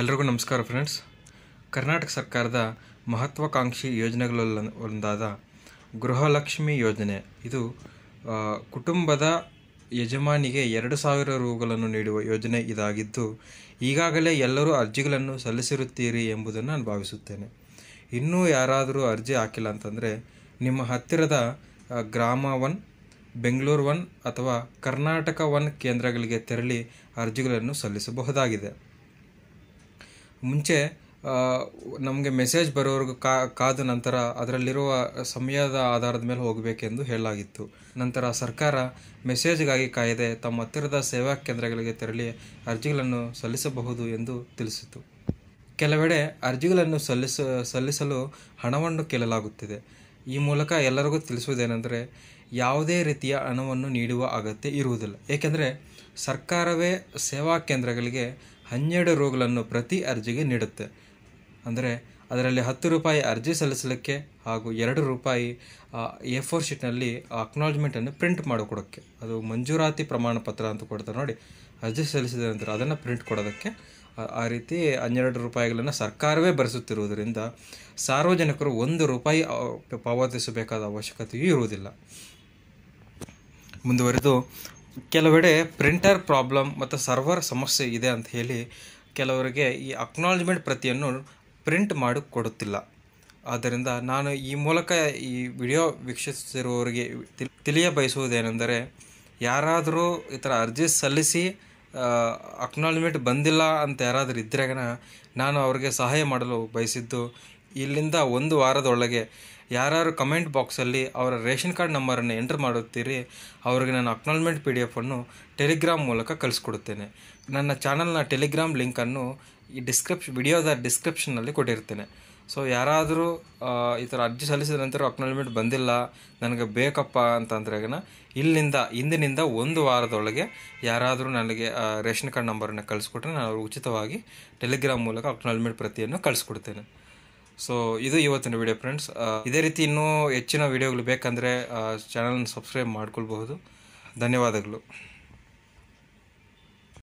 ಎಲ್ರಿಗೂ ನಮಸ್ಕಾರ ಫ್ರೆಂಡ್ಸ್ ಕರ್ನಾಟಕ ಸರ್ಕಾರದ ಮಹತ್ವಾಕಾಂಕ್ಷಿ ಯೋಜನೆಗಳಲ್ಲ ಒಂದಾದ ಗೃಹಲಕ್ಷ್ಮಿ ಯೋಜನೆ ಇದು ಕುಟುಂಬದ ಯಜಮಾನಿಗೆ ಎರಡು ಸಾವಿರ ರೂಗಳನ್ನು ನೀಡುವ ಯೋಜನೆ ಇದಾಗಿದ್ದು ಈಗಾಗಲೇ ಎಲ್ಲರೂ ಅರ್ಜಿಗಳನ್ನು ಸಲ್ಲಿಸಿರುತ್ತೀರಿ ಎಂಬುದನ್ನು ನಾನು ಭಾವಿಸುತ್ತೇನೆ ಇನ್ನೂ ಯಾರಾದರೂ ಅರ್ಜಿ ಹಾಕಿಲ್ಲ ಅಂತಂದರೆ ನಿಮ್ಮ ಹತ್ತಿರದ ಗ್ರಾಮ ಒನ್ ಬೆಂಗಳೂರು ಒನ್ ಅಥವಾ ಕರ್ನಾಟಕ ಒನ್ ಕೇಂದ್ರಗಳಿಗೆ ತೆರಳಿ ಅರ್ಜಿಗಳನ್ನು ಸಲ್ಲಿಸಬಹುದಾಗಿದೆ ಮುಂಚೆ ನಮಗೆ ಮೆಸೇಜ್ ಬರೋವರೆಗೂ ಕಾ ಕಾದ ನಂತರ ಅದರಲ್ಲಿರುವ ಸಮಯದ ಆಧಾರದ ಮೇಲೆ ಹೋಗಬೇಕೆಂದು ಹೇಳಲಾಗಿತ್ತು ನಂತರ ಸರ್ಕಾರ ಮೆಸೇಜ್ಗಾಗಿ ಕಾಯದೆ ತಮ್ಮ ಹತ್ತಿರದ ಸೇವಾ ಕೇಂದ್ರಗಳಿಗೆ ತೆರಳಿ ಅರ್ಜಿಗಳನ್ನು ಸಲ್ಲಿಸಬಹುದು ಎಂದು ತಿಳಿಸಿತು ಕೆಲವೆಡೆ ಅರ್ಜಿಗಳನ್ನು ಸಲ್ಲಿಸ ಸಲ್ಲಿಸಲು ಹಣವನ್ನು ಕೇಳಲಾಗುತ್ತಿದೆ ಈ ಮೂಲಕ ಎಲ್ಲರಿಗೂ ತಿಳಿಸುವುದೇನೆಂದರೆ ಯಾವುದೇ ರೀತಿಯ ಹಣವನ್ನು ನೀಡುವ ಅಗತ್ಯ ಇರುವುದಿಲ್ಲ ಏಕೆಂದರೆ ಸರ್ಕಾರವೇ ಸೇವಾ ಕೇಂದ್ರಗಳಿಗೆ ಹನ್ನೆರಡು ರೋಗಗಳನ್ನು ಪ್ರತಿ ಅರ್ಜಿಗೆ ನೀಡುತ್ತೆ ಅಂದರೆ ಅದರಲ್ಲಿ ಹತ್ತು ರೂಪಾಯಿ ಅರ್ಜಿ ಸಲ್ಲಿಸಲಿಕ್ಕೆ ಹಾಗೂ ಎರಡು ರೂಪಾಯಿ ಎ ಫೋರ್ ಶೀಟ್ನಲ್ಲಿ ಅಕ್ನಾಲಜ್ಮೆಂಟನ್ನು ಪ್ರಿಂಟ್ ಮಾಡಿಕೊಡೋಕ್ಕೆ ಅದು ಮಂಜೂರಾತಿ ಪ್ರಮಾಣ ಪತ್ರ ಅಂತ ಕೊಡ್ತಾರೆ ನೋಡಿ ಅರ್ಜಿ ಸಲ್ಲಿಸಿದ ನಂತರ ಅದನ್ನು ಪ್ರಿಂಟ್ ಕೊಡೋದಕ್ಕೆ ಆ ರೀತಿ ಹನ್ನೆರಡು ರೂಪಾಯಿಗಳನ್ನು ಸರ್ಕಾರವೇ ಭರಿಸುತ್ತಿರುವುದರಿಂದ ಸಾರ್ವಜನಿಕರು ಒಂದು ರೂಪಾಯಿ ಪಾವತಿಸಬೇಕಾದ ಅವಶ್ಯಕತೆಯೂ ಇರುವುದಿಲ್ಲ ಮುಂದುವರೆದು ಕೆಲವೆಡೆ ಪ್ರಿಂಟರ್ ಪ್ರಾಬ್ಲಮ್ ಮತ್ತು ಸರ್ವರ್ ಸಮಸ್ಯೆ ಇದೆ ಅಂತ ಹೇಳಿ ಕೆಲವರಿಗೆ ಈ ಅಕ್ನಾಲಜ್ಮೆಂಟ್ ಪ್ರತಿಯನ್ನು ಪ್ರಿಂಟ್ ಮಾಡಿ ಕೊಡುತ್ತಿಲ್ಲ ಆದ್ದರಿಂದ ನಾನು ಈ ಮೂಲಕ ಈ ವಿಡಿಯೋ ವೀಕ್ಷಿಸುತ್ತಿರುವವರಿಗೆ ತಿಳಿಯ ಬಯಸುವುದೇನೆಂದರೆ ಯಾರಾದರೂ ಈ ಥರ ಅರ್ಜಿ ಸಲ್ಲಿಸಿ ಅಕ್ನಾಲಜ್ಮೆಂಟ್ ಬಂದಿಲ್ಲ ಅಂತ ಯಾರಾದರೂ ಇದ್ರಾಗನ ನಾನು ಅವ್ರಿಗೆ ಸಹಾಯ ಮಾಡಲು ಬಯಸಿದ್ದು ಇಲ್ಲಿಂದ ಒಂದು ವಾರದೊಳಗೆ ಯಾರು ಕಮೆಂಟ್ ಬಾಕ್ಸಲ್ಲಿ ಅವರ ರೇಷನ್ ಕಾರ್ಡ್ ನಂಬರನ್ನು ಎಂಟ್ರ್ ಮಾಡುತ್ತೀರಿ ಅವರಿಗೆ ನಾನು ಅಕ್ನಾಲ್ಮೆಂಟ್ ಪಿ ಡಿ ಎಫನ್ನು ಟೆಲಿಗ್ರಾಮ್ ಮೂಲಕ ಕಳಿಸ್ಕೊಡುತ್ತೇನೆ ನನ್ನ ಚಾನಲ್ನ ಟೆಲಿಗ್ರಾಮ್ ಲಿಂಕನ್ನು ಈ ಡಿಸ್ಕ್ರಿಪ್ ವಿಡಿಯೋದ ಡಿಸ್ಕ್ರಿಪ್ಷನ್ನಲ್ಲಿ ಕೊಟ್ಟಿರ್ತೇನೆ ಸೊ ಯಾರಾದರೂ ಈ ಥರ ಅರ್ಜಿ ಸಲ್ಲಿಸಿದ ನಂತರ ಅಕ್ನಾಲಜ್ಮೆಂಟ್ ಬಂದಿಲ್ಲ ನನಗೆ ಬೇಕಪ್ಪ ಅಂತಂದ್ರೆ ಇಲ್ಲಿಂದ ಇಂದಿನಿಂದ ಒಂದು ವಾರದೊಳಗೆ ಯಾರಾದರೂ ನನಗೆ ರೇಷನ್ ಕಾರ್ಡ್ ನಂಬರನ್ನು ಕಳಿಸ್ಕೊಟ್ರೆ ನಾನು ಅವ್ರಿಗೆ ಉಚಿತವಾಗಿ ಟೆಲಿಗ್ರಾಮ್ ಮೂಲಕ ಅಕ್ನಾಲಜ್ಮೆಂಟ್ ಪ್ರತಿಯನ್ನು ಕಳಿಸ್ಕೊಡ್ತೇನೆ ಸೊ ಇದು ಇವತ್ತಿನ ವಿಡಿಯೋ ಫ್ರೆಂಡ್ಸ್ ಇದೇ ರೀತಿ ಇನ್ನೂ ಹೆಚ್ಚಿನ ವಿಡಿಯೋಗಳು ಬೇಕಂದರೆ ಚಾನಲ್ನ ಸಬ್ಸ್ಕ್ರೈಬ್ ಮಾಡ್ಕೊಳ್ಬಹುದು ಧನ್ಯವಾದಗಳು